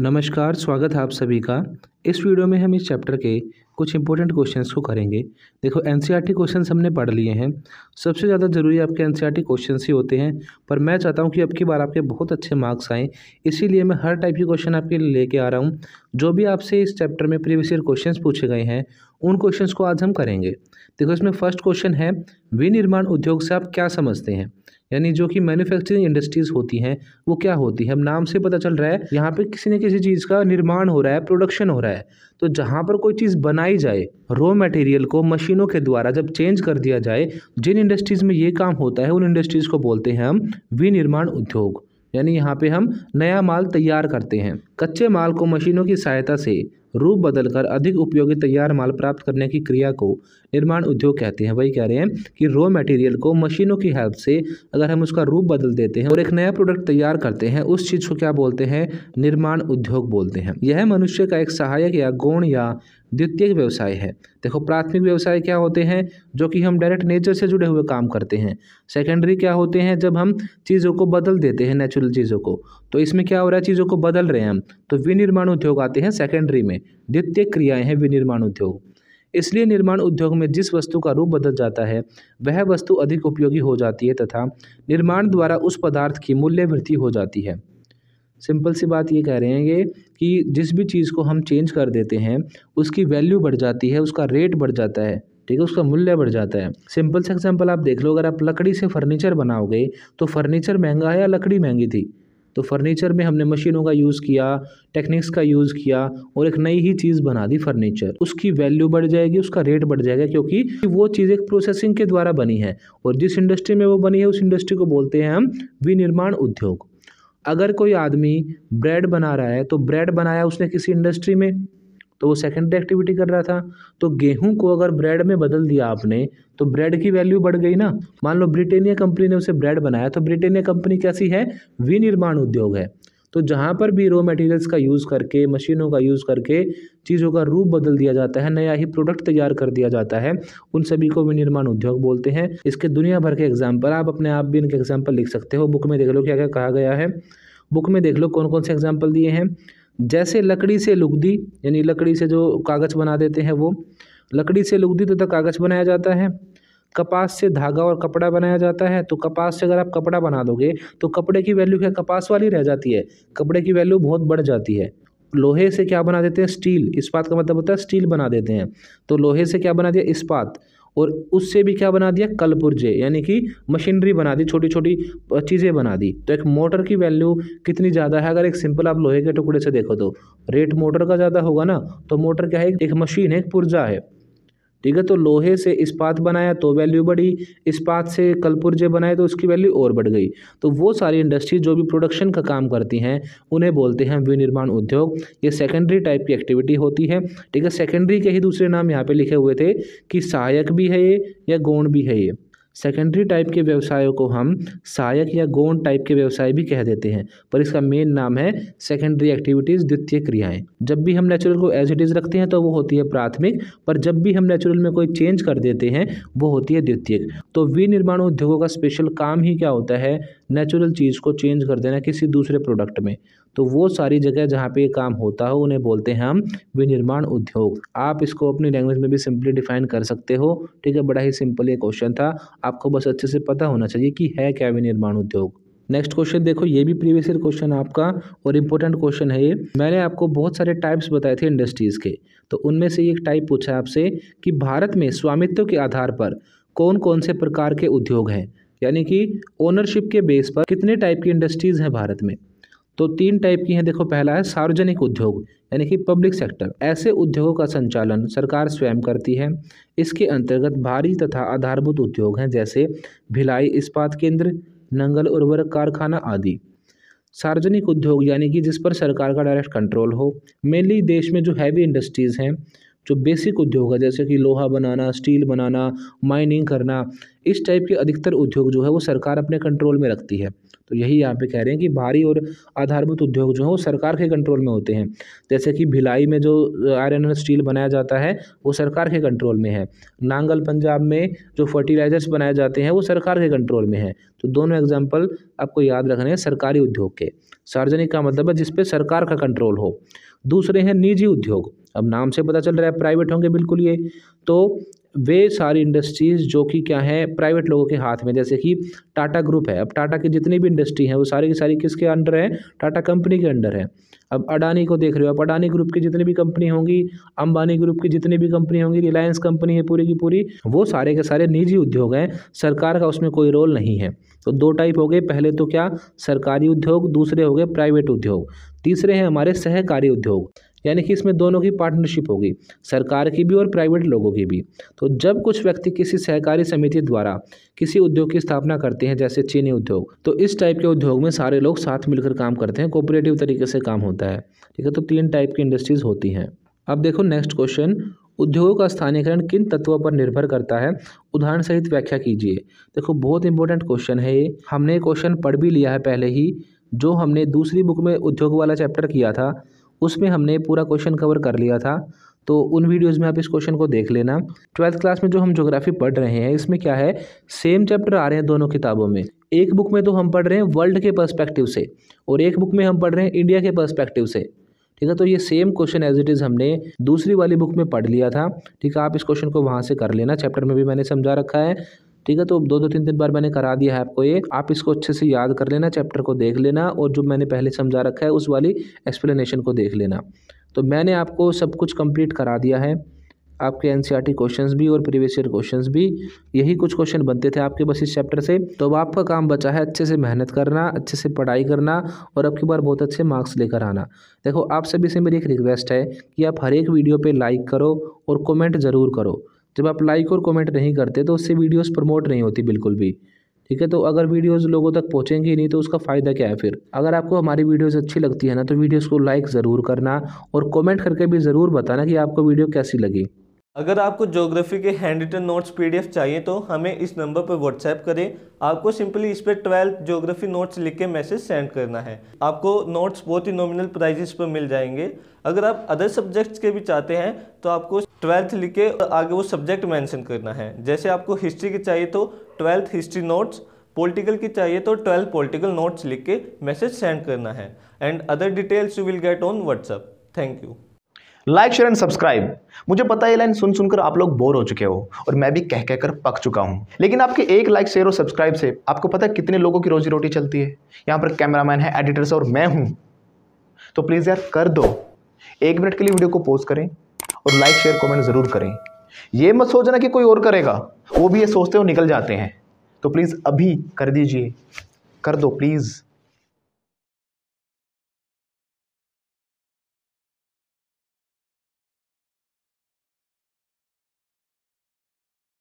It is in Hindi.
नमस्कार स्वागत है आप सभी का इस वीडियो में हम इस चैप्टर के कुछ इंपॉर्टेंट क्वेश्चंस को करेंगे देखो एन क्वेश्चंस e हमने पढ़ लिए हैं सबसे ज़्यादा ज़रूरी आपके एन क्वेश्चंस e ही होते हैं पर मैं चाहता हूँ कि अब की बार आपके बहुत अच्छे मार्क्स आएँ इसीलिए मैं हर टाइप के क्वेश्चन आपके लिए लेके आ रहा हूँ जो भी आपसे इस चैप्टर में प्रीवियस ईयर क्वेश्चन पूछे गए हैं उन क्वेश्चन को आज हम करेंगे देखो इसमें फर्स्ट क्वेश्चन है विनिर्माण उद्योग से आप क्या समझते हैं यानी जो कि मैन्युफैक्चरिंग इंडस्ट्रीज़ होती हैं वो क्या होती है अब नाम से पता चल रहा है यहाँ पे किसी न किसी चीज़ का निर्माण हो रहा है प्रोडक्शन हो रहा है है तो जहाँ पर कोई चीज़ बनाई जाए रॉ मटेरियल को मशीनों के द्वारा जब चेंज कर दिया जाए जिन इंडस्ट्रीज़ में ये काम होता है उन इंडस्ट्रीज़ को बोलते हैं हम विनिर्माण उद्योग यानी यहाँ पे हम नया माल तैयार करते हैं कच्चे माल को मशीनों की सहायता से रूप बदलकर अधिक उपयोगी तैयार माल प्राप्त करने की क्रिया को निर्माण उद्योग कहते हैं वही कह रहे हैं कि रॉ मटेरियल को मशीनों की हेल्प से अगर हम उसका रूप बदल देते हैं और एक नया प्रोडक्ट तैयार करते हैं उस चीज़ को क्या बोलते हैं निर्माण उद्योग बोलते हैं यह मनुष्य का एक सहायक या गुण या द्वितीय व्यवसाय है देखो प्राथमिक व्यवसाय क्या होते हैं जो कि हम डायरेक्ट नेचर से जुड़े हुए काम करते हैं सेकेंडरी क्या होते हैं जब हम चीज़ों को बदल देते हैं नेचुरल चीज़ों को तो इसमें क्या हो रहा है चीज़ों को बदल रहे हैं हम तो विनिर्माण उद्योग आते हैं सेकेंडरी में द्वितीय क्रियाएँ हैं विनिर्माण उद्योग इसलिए निर्माण उद्योग में जिस वस्तु का रूप बदल जाता है वह वस्तु अधिक उपयोगी हो जाती है तथा निर्माण द्वारा उस पदार्थ की मूल्य वृद्धि हो जाती है सिंपल सी बात ये कह रहे हैं ये कि जिस भी चीज़ को हम चेंज कर देते हैं उसकी वैल्यू बढ़ जाती है उसका रेट बढ़ जाता है ठीक है उसका मूल्य बढ़ जाता है सिंपल से एग्जाम्पल आप देख लो अगर आप लकड़ी से फर्नीचर बनाओगे तो फर्नीचर महंगा है या लकड़ी महंगी थी तो फर्नीचर में हमने मशीनों का यूज़ किया टेक्निक्स का यूज़ किया और एक नई ही चीज़ बना दी फर्नीचर उसकी वैल्यू बढ़ जाएगी उसका रेट बढ़ जाएगा क्योंकि वो चीज़ एक प्रोसेसिंग के द्वारा बनी है और जिस इंडस्ट्री में वो बनी है उस इंडस्ट्री को बोलते हैं हम विनिर्माण उद्योग अगर कोई आदमी ब्रेड बना रहा है तो ब्रेड बनाया उसने किसी इंडस्ट्री में तो वो सेकेंडरी एक्टिविटी कर रहा था तो गेहूं को अगर ब्रेड में बदल दिया आपने तो ब्रेड की वैल्यू बढ़ गई ना मान लो ब्रिटेनिया कंपनी ने उसे ब्रेड बनाया तो ब्रिटेनिया कंपनी कैसी है विनिर्माण उद्योग है तो जहाँ पर भी रॉ मटेरियल्स का यूज़ करके मशीनों का यूज़ करके चीज़ों का रूप बदल दिया जाता है नया ही प्रोडक्ट तैयार कर दिया जाता है उन सभी को विनिर्माण उद्योग बोलते हैं इसके दुनिया भर के एग्जाम्पल आप अपने आप भी इनके एग्जाम्पल लिख सकते हो बुक में देख लो क्या क्या कहा गया है बुक में देख लो कौन कौन से एग्जाम्पल दिए हैं जैसे लकड़ी से लुगदी यानी लकड़ी से जो कागज़ बना देते हैं वो लकड़ी से लुगदी तथा कागज़ बनाया जाता है कपास से धागा और कपड़ा बनाया जाता है तो कपास से अगर आप कपड़ा बना दोगे तो कपड़े की वैल्यू क्या कपास वाली रह जाती है कपड़े की वैल्यू बहुत बढ़ जाती है लोहे से क्या बना देते हैं स्टील इस्पात का मतलब होता है स्टील बना देते हैं तो लोहे से क्या बना दिया इस्पात और उससे भी क्या बना दिया कलपुर्जे यानी कि मशीनरी बना दी छोटी छोटी चीज़ें बना दी तो एक मोटर की वैल्यू कितनी ज़्यादा है अगर एक सिंपल आप लोहे के टुकड़े से देखो तो रेट मोटर का ज़्यादा होगा ना तो मोटर क्या है एक मशीन है एक पुर्जा है ठीक है तो लोहे से इस्पात बनाया तो वैल्यू बढ़ी इस्पात से कलपुर्जे बनाए तो उसकी वैल्यू और बढ़ गई तो वो सारी इंडस्ट्री जो भी प्रोडक्शन का काम करती हैं उन्हें बोलते हैं विनिर्माण उद्योग ये सेकेंडरी टाइप की एक्टिविटी होती है ठीक है सेकेंडरी के ही दूसरे नाम यहाँ पर लिखे हुए थे कि सहायक भी है ये या गौण भी है ये सेकेंडरी टाइप के व्यवसायों को हम सहायक या गौण टाइप के व्यवसाय भी कह देते हैं पर इसका मेन नाम है सेकेंडरी एक्टिविटीज़ द्वितीय क्रियाएं जब भी हम नेचुरल को एज इट इज़ रखते हैं तो वो होती है प्राथमिक पर जब भी हम नेचुरल में कोई चेंज कर देते हैं वो होती है द्वितीय तो विनिर्माण उद्योगों का स्पेशल काम ही क्या होता है नेचुरल चीज़ को चेंज कर देना किसी दूसरे प्रोडक्ट में तो वो सारी जगह जहाँ पे ये काम होता हो उन्हें बोलते हैं हम विनिर्माण उद्योग आप इसको अपनी लैंग्वेज में भी सिंपली डिफाइन कर सकते हो ठीक है बड़ा ही सिंपल ये क्वेश्चन था आपको बस अच्छे से पता होना चाहिए कि है क्या विनिर्माण उद्योग नेक्स्ट क्वेश्चन देखो ये भी प्रीवियस ईयर क्वेश्चन आपका और इम्पोर्टेंट क्वेश्चन है ये मैंने आपको बहुत सारे टाइप्स बताए थे इंडस्ट्रीज़ के तो उनमें से एक टाइप पूछा है आपसे कि भारत में स्वामित्व के आधार पर कौन कौन से प्रकार के उद्योग हैं यानी कि ओनरशिप के बेस पर कितने टाइप की इंडस्ट्रीज़ हैं भारत में तो तीन टाइप की हैं देखो पहला है सार्वजनिक उद्योग यानी कि पब्लिक सेक्टर ऐसे उद्योगों का संचालन सरकार स्वयं करती है इसके अंतर्गत भारी तथा आधारभूत उद्योग हैं जैसे भिलाई इस्पात केंद्र नंगल उर्वरक कारखाना आदि सार्वजनिक उद्योग यानी कि जिस पर सरकार का डायरेक्ट कंट्रोल हो मेनली देश में जो हैवी इंडस्ट्रीज़ हैं जो बेसिक उद्योग है जैसे कि लोहा बनाना स्टील बनाना माइनिंग करना इस टाइप के अधिकतर उद्योग जो है वो सरकार अपने कंट्रोल में रखती है तो यही यहाँ पे कह रहे हैं कि भारी और आधारभूत उद्योग जो है वो सरकार के कंट्रोल में होते हैं जैसे कि भिलाई में जो आयरन और स्टील बनाया जाता है वो सरकार के कंट्रोल में है नांगल पंजाब में जो फर्टिलाइजर्स बनाए जाते हैं वो सरकार के कंट्रोल में है तो दोनों एग्जाम्पल आपको याद रखने हैं सरकारी उद्योग के सार्वजनिक का मतलब है जिसपे सरकार का कंट्रोल हो दूसरे हैं निजी उद्योग अब नाम से पता चल रहा है प्राइवेट होंगे बिल्कुल ये तो वे सारी इंडस्ट्रीज़ जो कि क्या है प्राइवेट लोगों के हाथ में जैसे कि टाटा ग्रुप है अब टाटा की जितनी भी इंडस्ट्री है वो सारी की सारी किसके अंडर है टाटा कंपनी के अंडर है अब अडानी को देख रहे हो आप अडानी ग्रुप की जितनी भी कंपनी होंगी अंबानी ग्रुप की जितनी भी कंपनी होंगी रिलायंस कंपनी है पूरी की पूरी वो सारे के सारे निजी उद्योग हैं सरकार का उसमें कोई रोल नहीं है तो दो टाइप हो गए पहले तो क्या सरकारी उद्योग दूसरे हो गए प्राइवेट उद्योग तीसरे हैं हमारे सहकारी उद्योग यानी कि इसमें दोनों की पार्टनरशिप होगी सरकार की भी और प्राइवेट लोगों की भी तो जब कुछ व्यक्ति किसी सहकारी समिति द्वारा किसी उद्योग की स्थापना करते हैं जैसे चीनी उद्योग तो इस टाइप के उद्योग में सारे लोग साथ मिलकर काम करते हैं कोऑपरेटिव तरीके से काम होता है ठीक है तो तीन टाइप की इंडस्ट्रीज़ होती हैं अब देखो नेक्स्ट क्वेश्चन उद्योगों का स्थानीयकरण किन तत्वों पर निर्भर करता है उदाहरण सहित व्याख्या कीजिए देखो बहुत इंपॉर्टेंट क्वेश्चन है ये हमने क्वेश्चन पढ़ भी लिया है पहले ही जो हमने दूसरी बुक में उद्योग वाला चैप्टर किया था उसमें हमने पूरा क्वेश्चन कवर कर लिया था तो उन वीडियोज़ में आप इस क्वेश्चन को देख लेना ट्वेल्थ क्लास में जो हम जोग्राफी पढ़ रहे हैं इसमें क्या है सेम चैप्टर आ रहे हैं दोनों किताबों में एक बुक में तो हम पढ़ रहे हैं वर्ल्ड के पर्सपेक्टिव से और एक बुक में हम पढ़ रहे हैं इंडिया के पर्सपेक्टिव से ठीक है तो ये same question as it is हमने दूसरी वाली बुक में पढ़ लिया था ठीक है आप इस क्वेश्चन को वहाँ से कर लेना चैप्टर में भी मैंने समझा रखा है ठीक है तो दो दो तीन तीन बार मैंने करा दिया है आपको ये आप इसको अच्छे से याद कर लेना चैप्टर को देख लेना और जो मैंने पहले समझा रखा है उस वाली एक्सप्लेनेशन को देख लेना तो मैंने आपको सब कुछ कंप्लीट करा दिया है आपके एन क्वेश्चंस e भी और प्रीवियस ईयर क्वेश्चंस भी यही कुछ क्वेश्चन बनते थे आपके बस इस चैप्टर से तो अब आपका काम बचा है अच्छे से मेहनत करना अच्छे से पढ़ाई करना और अब की बार बहुत अच्छे मार्क्स लेकर आना देखो आप सभी से मेरी एक रिक्वेस्ट है कि आप हर एक वीडियो पर लाइक करो और कमेंट ज़रूर करो जब आप लाइक और कमेंट नहीं करते तो उससे वीडियोस प्रमोट नहीं होती बिल्कुल भी ठीक है तो अगर वीडियोस लोगों तक पहुंचेंगे नहीं तो उसका फ़ायदा क्या है फिर अगर आपको हमारी वीडियोस अच्छी लगती है ना तो वीडियोस को लाइक ज़रूर करना और कमेंट करके भी ज़रूर बताना कि आपको वीडियो कैसी लगी अगर आपको ज्योग्राफी के हैंड रिटन नोट्स पीडीएफ चाहिए तो हमें इस नंबर पर व्हाट्सएप करें आपको सिंपली इस पर ट्वेल्थ ज्योग्राफी नोट्स लिख के मैसेज सेंड करना है आपको नोट्स बहुत ही नॉमिनल प्राइजेस पर मिल जाएंगे अगर आप अदर सब्जेक्ट्स के भी चाहते हैं तो आपको ट्वेल्थ लिख के आगे वो सब्जेक्ट मैंशन करना है जैसे आपको हिस्ट्री की चाहिए तो ट्वेल्थ हिस्ट्री नोट्स पॉलिटिकल की चाहिए तो ट्वेल्थ पॉलिटिकल नोट्स लिख के मैसेज सेंड करना है and other details you will get on WhatsApp thank you like share and subscribe मुझे पता है लाइन सुन सुनकर आप लोग बोर हो चुके हो और मैं भी कह कहकर पक चुका हूँ लेकिन आपके एक लाइक शेयर और सब्सक्राइब से आपको पता है कितने लोगों की रोजी रोटी चलती है यहाँ पर कैमरामैन है एडिटर्स और मैं हूँ तो प्लीज़ यार कर दो एक मिनट के लिए वीडियो को पोस्ट करें और लाइक शेयर कॉमेंट ज़रूर करें ये मत सोचना कि कोई और करेगा वो भी ये सोचते हो निकल जाते हैं तो प्लीज़ अभी कर दीजिए कर दो प्लीज़